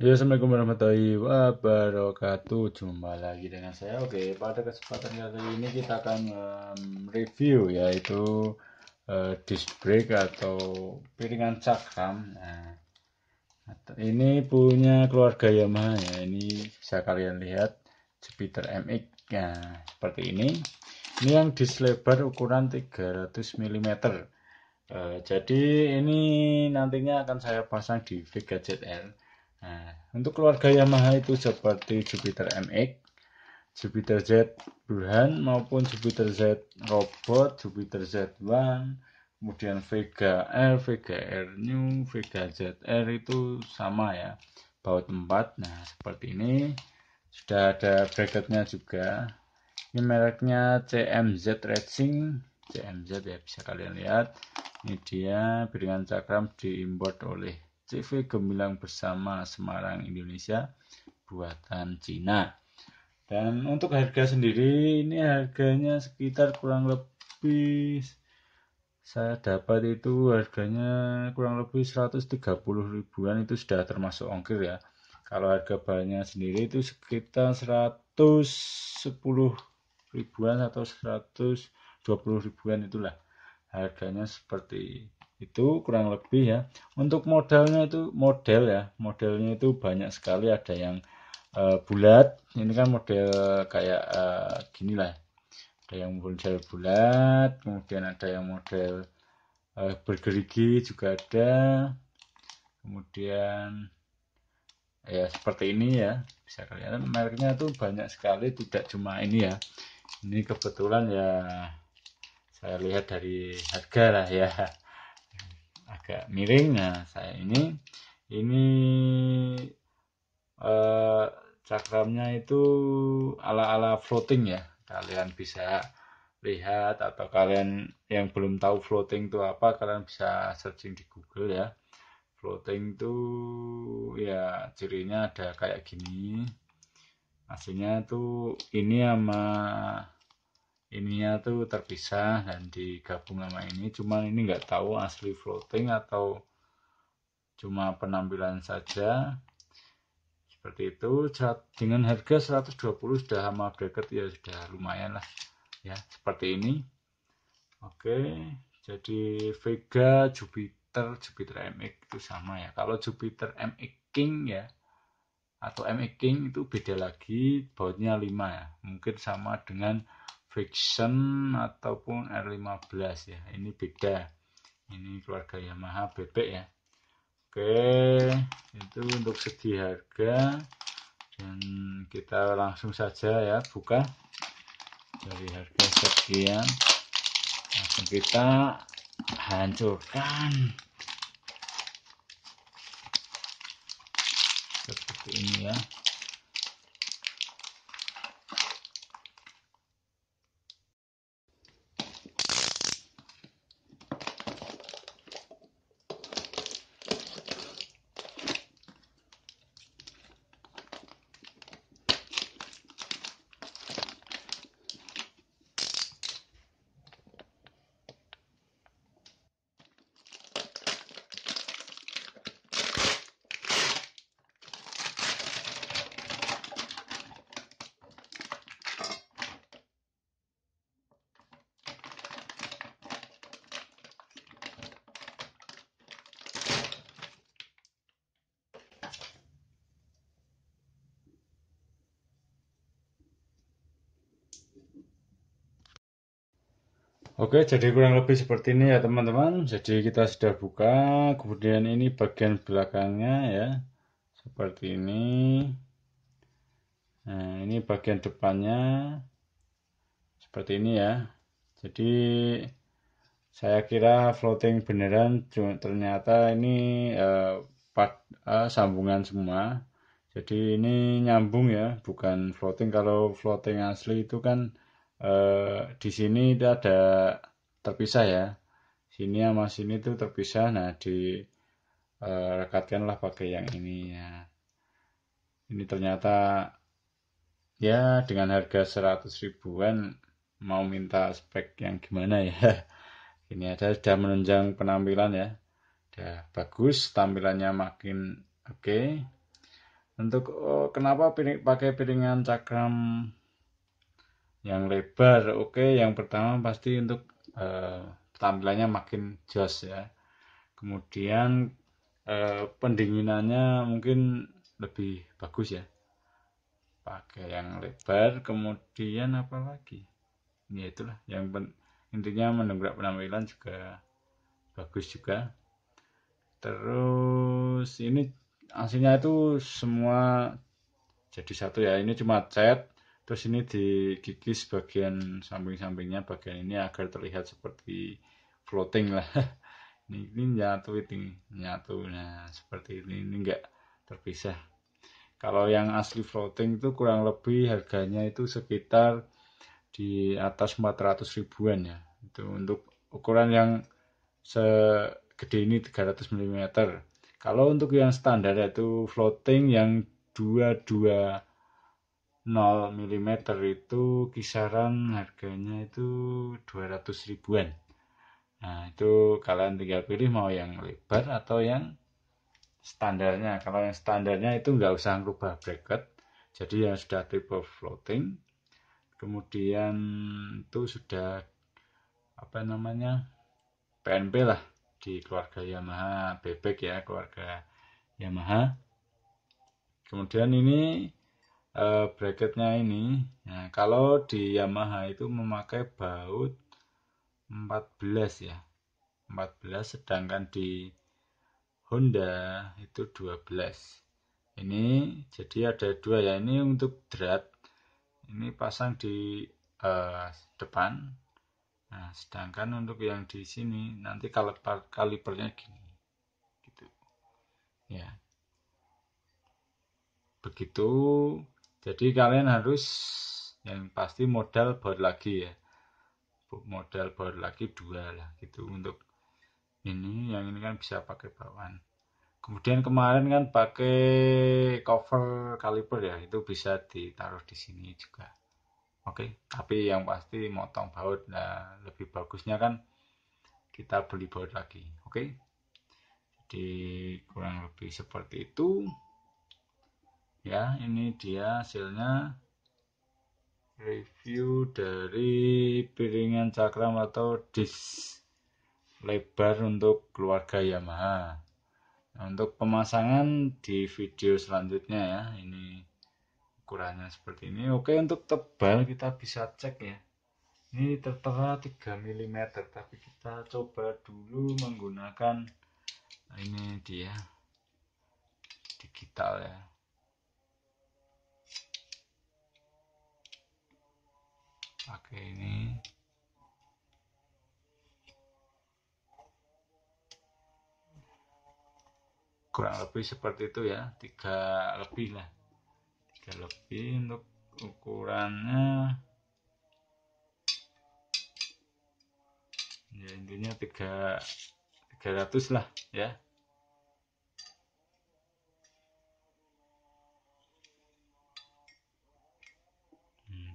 Ya, Assalamualaikum warahmatullahi wabarakatuh Jumpa lagi dengan saya Oke pada kesempatan kali ini kita akan um, review yaitu uh, disc brake atau piringan cakram nah, Ini punya keluarga Yamaha ya Ini bisa kalian lihat Jupiter MX nah, Seperti ini Ini yang disc lebar ukuran 300 mm uh, Jadi ini nantinya akan saya pasang di Vega ZL. Nah. untuk keluarga Yamaha itu seperti Jupiter MX, Jupiter Z Burhan maupun Jupiter Z Robot, Jupiter z One, kemudian Vega R, Vega R New, Vega Z R itu sama ya, baut 4. Nah, seperti ini sudah ada bracketnya juga. Ini mereknya CMZ Racing, CMZ ya bisa kalian lihat. Ini dia piringan cakram diimpor oleh CV Gemilang Bersama Semarang Indonesia buatan Cina. Dan untuk harga sendiri ini harganya sekitar kurang lebih saya dapat itu harganya kurang lebih 130 ribuan itu sudah termasuk ongkir ya. Kalau harga bahannya sendiri itu sekitar 110 ribuan atau 120 ribuan itulah harganya seperti itu kurang lebih ya untuk modalnya itu model ya modelnya itu banyak sekali ada yang uh, bulat ini kan model kayak uh, gini lah ada yang model bulat kemudian ada yang model uh, bergerigi juga ada kemudian ya seperti ini ya bisa kalian mereknya itu banyak sekali tidak cuma ini ya ini kebetulan ya saya lihat dari harga lah ya agak miring nah saya ini ini eh, cakramnya itu ala-ala floating ya kalian bisa lihat atau kalian yang belum tahu floating itu apa kalian bisa searching di Google ya floating itu ya cirinya ada kayak gini aslinya tuh ini sama ininya tuh terpisah dan digabung sama ini cuman ini nggak tahu asli floating atau cuma penampilan saja seperti itu dengan harga 120 sudah sama bracket ya sudah lumayan lah ya seperti ini oke jadi Vega Jupiter Jupiter MX itu sama ya kalau Jupiter MX King ya atau MX King itu beda lagi bautnya 5 ya mungkin sama dengan Friction ataupun R15 ya ini beda ini keluarga Yamaha bebek ya Oke itu untuk segi harga dan kita langsung saja ya buka dari harga sekian langsung kita hancurkan seperti ini ya Oke, jadi kurang lebih seperti ini ya teman-teman. Jadi kita sudah buka, kemudian ini bagian belakangnya ya, seperti ini. Nah, ini bagian depannya, seperti ini ya. Jadi saya kira floating beneran, ternyata ini eh, part eh, sambungan semua. Jadi ini nyambung ya, bukan floating. Kalau floating asli itu kan Eh, di sini itu ada terpisah ya sini sama sini itu terpisah nah di eh, rekatkanlah pakai yang ini ya ini ternyata ya dengan harga 100 ribuan mau minta spek yang gimana ya ini ada sudah menunjang penampilan ya sudah bagus tampilannya makin oke okay. untuk oh, kenapa pilih, pakai piringan cakram yang lebar oke okay. yang pertama pasti untuk uh, tampilannya makin jos ya kemudian uh, pendinginannya mungkin lebih bagus ya pakai yang lebar kemudian apa lagi ini ya itulah yang pen, intinya mendongkrak penampilan juga bagus juga terus ini aslinya itu semua jadi satu ya ini cuma cat Terus ini dikikis bagian samping-sampingnya bagian ini agar terlihat seperti floating lah. Ini, ini nyatu ini nyatu nah seperti ini ini enggak terpisah. Kalau yang asli floating itu kurang lebih harganya itu sekitar di atas 400 ribuan ya. Itu untuk ukuran yang segede ini 300 mm. Kalau untuk yang standar yaitu floating yang 22 0 mm itu kisaran harganya itu 200 ribuan nah itu kalian tinggal pilih mau yang lebar atau yang standarnya kalau yang standarnya itu nggak usah ngubah bracket jadi yang sudah tipe floating kemudian itu sudah apa namanya PNP lah di keluarga Yamaha bebek ya keluarga Yamaha kemudian ini uh, bracketnya ini nah, kalau di Yamaha itu memakai baut 14 ya 14 sedangkan di Honda itu 12 ini jadi ada dua ya ini untuk drat ini pasang di uh, depan nah sedangkan untuk yang di sini nanti kalau kalipernya gini gitu ya begitu jadi kalian harus yang pasti modal bor lagi ya modal bor lagi dua lah gitu untuk ini yang ini kan bisa pakai bawaan kemudian kemarin kan pakai cover kaliper ya itu bisa ditaruh di sini juga oke okay. tapi yang pasti motong baut nah lebih bagusnya kan kita beli baut lagi oke okay? jadi kurang lebih seperti itu ya ini dia hasilnya review dari piringan cakram atau disk lebar untuk keluarga Yamaha nah, untuk pemasangan di video selanjutnya ya ini ukurannya seperti ini oke untuk tebal kita bisa cek ya ini tertera 3 mm tapi kita coba dulu menggunakan nah, ini dia digital ya pakai ini kurang lebih seperti itu ya tiga lebih lah tiga lebih untuk ukurannya ya intinya tiga tiga ratus lah ya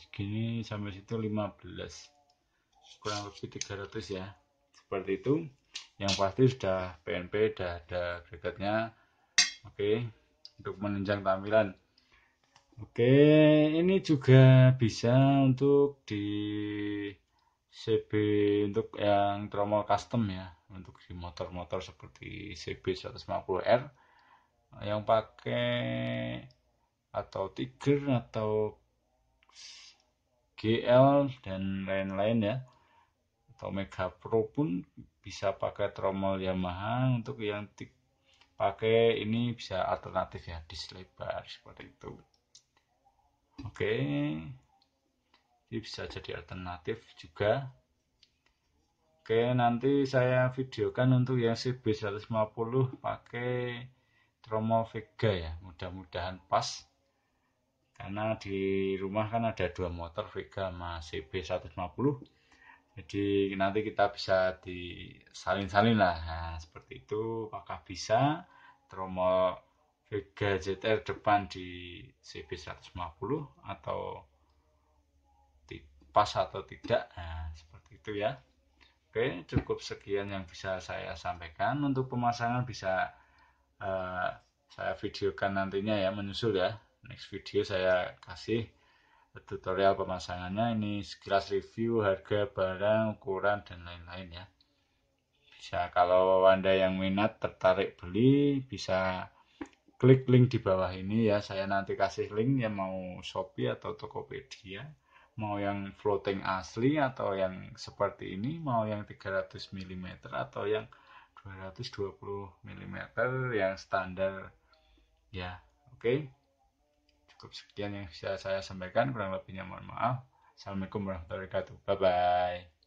segini sampai situ 15 kurang lebih 300 ya seperti itu yang pasti sudah PNP sudah ada agregatnya oke okay. untuk menunjang tampilan oke okay. ini juga bisa untuk di CB untuk yang tromol custom ya untuk di motor-motor seperti CB 150R yang pakai atau Tiger atau GL dan lain-lain ya atau Mega Pro pun bisa pakai tromol Yamaha untuk yang pakai ini bisa alternatif ya disk lebar seperti itu oke okay. ini bisa jadi alternatif juga oke okay, nanti saya videokan untuk yang CB150 pakai tromol Vega ya mudah-mudahan pas karena di rumah kan ada dua motor Vega sama CB150 jadi nanti kita bisa disalin-salin lah nah, seperti itu apakah bisa tromol Vega ZR depan di CB150 atau pas atau tidak nah, seperti itu ya Oke cukup sekian yang bisa saya sampaikan untuk pemasangan bisa uh, saya videokan nantinya ya menyusul ya next video saya kasih tutorial pemasangannya ini sekilas review harga barang ukuran dan lain-lain ya bisa kalau anda yang minat tertarik beli bisa klik link di bawah ini ya saya nanti kasih link yang mau Shopee atau Tokopedia mau yang floating asli atau yang seperti ini mau yang 300 mm atau yang 220 mm yang standar ya oke okay cukup sekian yang bisa saya sampaikan kurang lebihnya mohon maaf assalamualaikum warahmatullahi wabarakatuh bye bye